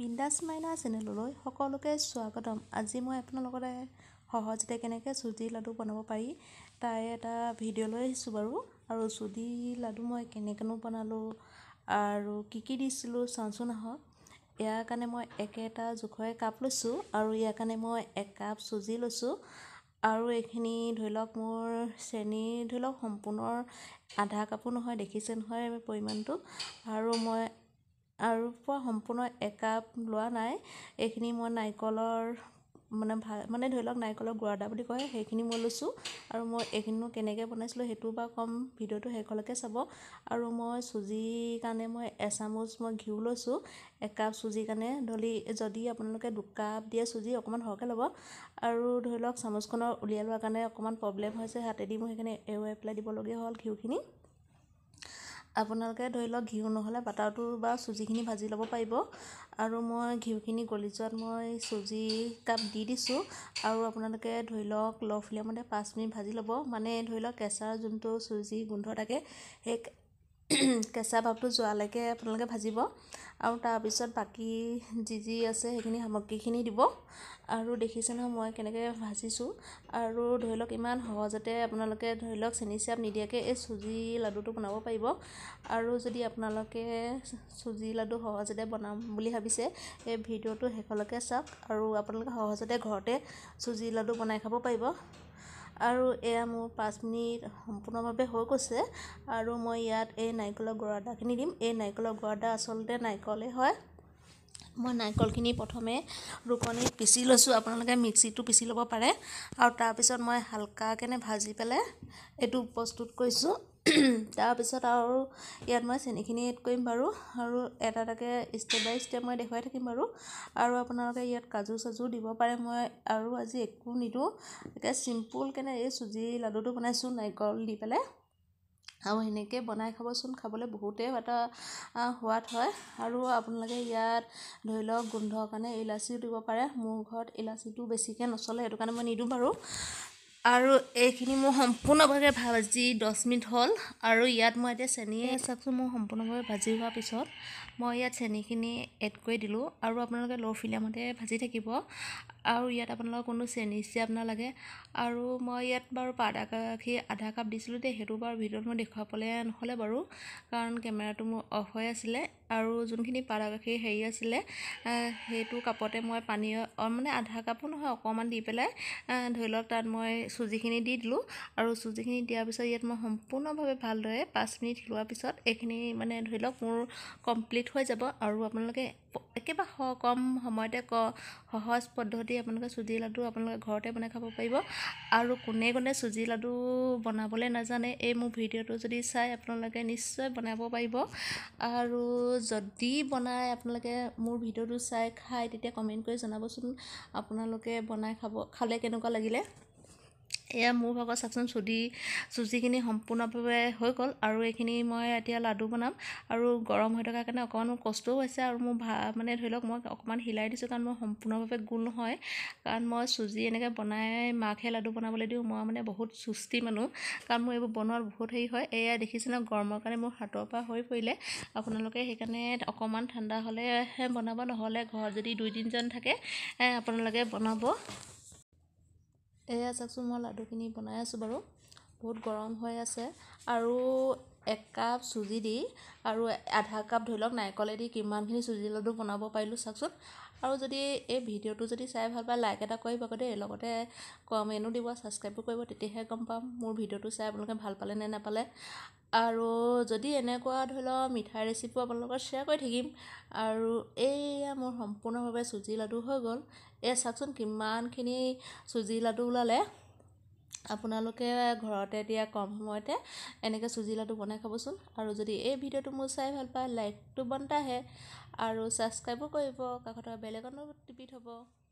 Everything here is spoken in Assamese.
বিন্দাছ মাইনা চেনেললৈ সকলোকে স্বাগতম আজি মই আপোনালোকৰে সহজতে কেনেকৈ চুজি লাডু বনাব পাৰি তাই এটা ভিডিঅ' লৈ আহিছোঁ বাৰু আৰু চুজি লাডু মই কেনেকৈনো বনালোঁ আৰু কি কি দিছিলোঁ চাওঁচোন আহক ইয়াৰ কাৰণে মই একেটা জোখৰে কাপ লৈছোঁ আৰু ইয়াৰ কাৰণে মই এক কাপ চুজি লৈছোঁ আৰু এইখিনি ধৰি লওক মোৰ চেনী ধৰি লওক সম্পূৰ্ণ আধা কাপো নহয় দেখিছে নহয় পৰিমাণটো আৰু মই আৰু পৰা সম্পূৰ্ণ একাপ লোৱা নাই এইখিনি মই নাৰিকলৰ মানে ভা মানে ধৰি লওক নাৰিকলৰ গুড়াদা বুলি কয় সেইখিনি মই লৈছোঁ আৰু মই এইখিনিও কেনেকৈ বনাইছিলোঁ সেইটো বা কম ভিডিঅ'টো শেষলৈকে চাব আৰু মই চুজিৰ কাৰণে মই এচামুচ মই ঘিউ লৈছোঁ একাপ চুজিৰ কাৰণে ধৰি যদি আপোনালোকে দুকাপ দিয়ে চুজি অকণমান সৰহকৈ ল'ব আৰু ধৰি লওক চামুচখনৰ উলিয়াই লোৱাৰ কাৰণে অকণমান প্ৰব্লেম হৈছে হাতেদি মই সেইকাৰণে এৰুৱাই পেলাই দিবলগীয়া হ'ল ঘিউখিনি আপোনালোকে ধৰি লওক ঘিউ নহ'লে বাটাৰটো বা চুজিখিনি ভাজি ল'ব পাৰিব আৰু মই ঘিউখিনি গলি যোৱাত মই চুজি কাপ দি দিছোঁ আৰু আপোনালোকে ধৰি লওক ল' ফ্লেমতে পাঁচ মিনিট ভাজি ল'ব মানে ধৰি লওক কেঁচাৰ যোনটো চুজি গোন্ধ থাকে সেই কেঁচা ভাপটো যোৱালৈকে আপোনালোকে ভাজিব আৰু তাৰপিছত বাকী যি যি আছে সেইখিনি সামগ্ৰীখিনি দিব আৰু দেখিছে নহয় মই কেনেকৈ ভাজিছোঁ আৰু ধৰি লওক ইমান সহজতে আপোনালোকে ধৰি লওক চেনি চাপ নিদিয়াকৈ এই চুজি লাডুটো বনাব পাৰিব আৰু যদি আপোনালোকে চুজি লাডু সহজতে বনাম বুলি ভাবিছে এই ভিডিঅ'টো শেষলৈকে চাওক আৰু আপোনালোকে সহজতে ঘৰতে চুজি লাডু বনাই খাব পাৰিব আৰু এয়া মোৰ পাঁচ মিনিট সম্পূৰ্ণভাৱে হৈ গৈছে আৰু মই ইয়াত এই নাৰিকলৰ গৰাদাখিনি দিম এই নাৰিকলৰ গৰাদা আচলতে নাৰিকলেই হয় মই নাৰিকলখিনি প্ৰথমে ৰুকনিত পিচি লৈছোঁ আপোনালোকে মিক্সিটো পিচি ল'ব পাৰে আৰু তাৰপিছত মই হালকা কেনে ভাজি পেলাই এইটো প্ৰস্তুত কৰিছোঁ তাৰপিছত আৰু ইয়াত মই চেনিখিনি এড কৰিম বাৰু আৰু এটা এটাকৈ ষ্টেপ বাই ষ্টেপ মই দেখুৱাই থাকিম বাৰু আৰু আপোনালোকে ইয়াত কাজু চাজু দিব পাৰে মই আৰু আজি একো নিদিওঁ এতিয়া চিম্পুল কেনে এই চুজি লাডুটো বনাইছোঁ নাৰিকল দি পেলাই আৰু সেনেকৈ বনাই খাবচোন খাবলৈ বহুতেই এটা সোৱাদ হয় আৰু আপোনালোকে ইয়াত ধৰি লওক গোন্ধৰ কাৰণে ইলাচিও দিব পাৰে মোৰ ঘৰত ইলাচিটো বেছিকৈ নচলে সেইটো কাৰণে মই নিদিওঁ বাৰু আৰু এইখিনি মোৰ সম্পূৰ্ণভাৱে ভাজি দহ মিনিট হ'ল আৰু ইয়াত মই এতিয়া চেনীয়ে চাওকচোন মোৰ সম্পূৰ্ণভাৱে ভাজি হোৱাৰ পিছত মই ইয়াত চেনিখিনি এড কৰি দিলোঁ আৰু আপোনালোকে ল' ফ্লেমতে ভাজি থাকিব আৰু ইয়াত আপোনালোকৰ কোনো চেনি চিয়াব নালাগে আৰু মই ইয়াত বাৰু পাউডাৰ গাখীৰ আধা কাপ দিছিলোঁ দেই সেইটো বাৰু ভিডিঅ'ত মই দেখুৱাবলৈ নহ'লে বাৰু কাৰণ কেমেৰাটো মোৰ অফ হৈ আছিলে আৰু যোনখিনি পাউডাৰ গাখীৰ হেৰি আছিলে সেইটো কাপতে মই পানী মানে আধা কাপো নহয় অকণমান দি পেলাই ধৰি লওক তাত মই চুজিখিনি দি দিলোঁ আৰু চুজিখিনি দিয়াৰ পিছত ইয়াত মই সম্পূৰ্ণভাৱে ভালদৰে পাঁচ মিনিট হিলোৱাৰ পিছত এইখিনি মানে ধৰি লওক মোৰ কমপ্লিট হৈ যাব আৰু আপোনালোকে একেবাৰে কম সময়তে ক সহজ পদ্ধতি আপোনালোকে চুজি লাডু আপোনালোকে ঘৰতে বনাই খাব পাৰিব আৰু কোনে কোনে চুজি লাডু বনাবলৈ নাজানে এই মোৰ ভিডিঅ'টো যদি চাই আপোনালোকে নিশ্চয় বনাব পাৰিব আৰু যদি বনাই আপোনালোকে মোৰ ভিডিঅ'টো চাই খায় তেতিয়া কমেণ্ট কৰি জনাবচোন আপোনালোকে বনাই খাব খালে কেনেকুৱা লাগিলে এয়া মোৰ ভাগৰ চাওকচোন চুজি চুজিখিনি সম্পূৰ্ণভাৱে হৈ গ'ল আৰু এইখিনি মই এতিয়া লাডু বনাম আৰু গৰম হৈ থকাৰ কাৰণে অকণমান মোৰ কষ্টও হৈছে আৰু মোৰ ভা মানে ধৰি লওক মই অকণমান হিলাই দিছোঁ কাৰণ মই সম্পূৰ্ণভাৱে গোল নহয় কাৰণ মই চুজি এনেকৈ বনাই মাকহে লাডু বনাবলৈ দিওঁ মই মানে বহুত চুস্তি মানুহ কাৰণ মোৰ এইবোৰ বনোৱাত বহুত হেৰি হয় এয়া দেখিছে ন গৰমৰ কাৰণে মোৰ হাতৰ পৰা হৈ পৰিলে আপোনালোকে সেইকাৰণে অকণমান ঠাণ্ডা হ'লেহে বনাব নহ'লে ঘৰত যদি দুই তিনিজন থাকে আপোনালোকে বনাব এয়া চাওকচোন মই লাডুখিনি বনাই আছোঁ বাৰু বহুত গৰম হৈ আছে আৰু এক কাপ চুজি দি আৰু আধা কাপ ধৰি লওক নাৰিকলেদি কিমানখিনি চুজি লাডু বনাব পাৰিলোঁ চাওকচোন আৰু যদি এই ভিডিঅ'টো যদি চাই ভাল পায় লাইক এটা কৰিব আকৌ দেই লগতে কমেণ্টো দিব ছাবস্ক্ৰাইবো কৰিব তেতিয়াহে গম পাম মোৰ ভিডিঅ'টো চাই আপোনালোকে ভাল পালে নে নাপালে আৰু যদি এনেকুৱা ধৰি লওক মিঠাই ৰেচিপিও আপোনালোকৰ শ্বেয়াৰ কৰি থাকিম আৰু এইয়া মোৰ সম্পূৰ্ণভাৱে চুজি লাডু হৈ গ'ল এই চাওকচোন কিমানখিনি চুজি লাডু ওলালে আপোনালোকে ঘৰতে এতিয়া কম সময়তে এনেকৈ চুজি লাডু বনাই খাবচোন আৰু যদি এই ভিডিঅ'টো মোৰ চাই ভাল পায় লাইকটো বন্তাহে আৰু ছাবস্ক্ৰাইবো কৰিব কাষত থকা বেলেগনো টিপি থ'ব